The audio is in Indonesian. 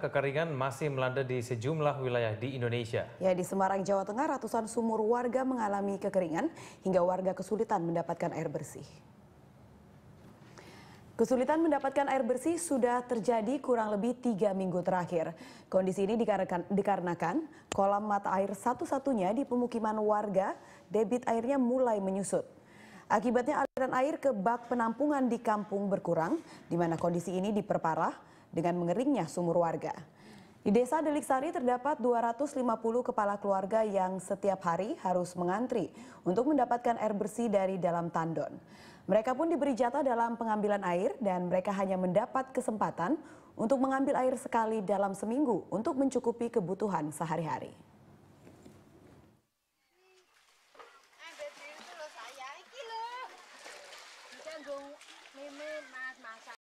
Kekeringan masih melanda di sejumlah wilayah di Indonesia. Ya, di Semarang, Jawa Tengah, ratusan sumur warga mengalami kekeringan hingga warga kesulitan mendapatkan air bersih. Kesulitan mendapatkan air bersih sudah terjadi kurang lebih tiga minggu terakhir. Kondisi ini dikarenakan, dikarenakan kolam mata air satu-satunya di pemukiman warga, debit airnya mulai menyusut. Akibatnya aliran air ke bak penampungan di kampung berkurang, di mana kondisi ini diperparah dengan mengeringnya sumur warga. Di Desa Deliksari terdapat 250 kepala keluarga yang setiap hari harus mengantri untuk mendapatkan air bersih dari dalam tandon. Mereka pun diberi jatah dalam pengambilan air dan mereka hanya mendapat kesempatan untuk mengambil air sekali dalam seminggu untuk mencukupi kebutuhan sehari-hari.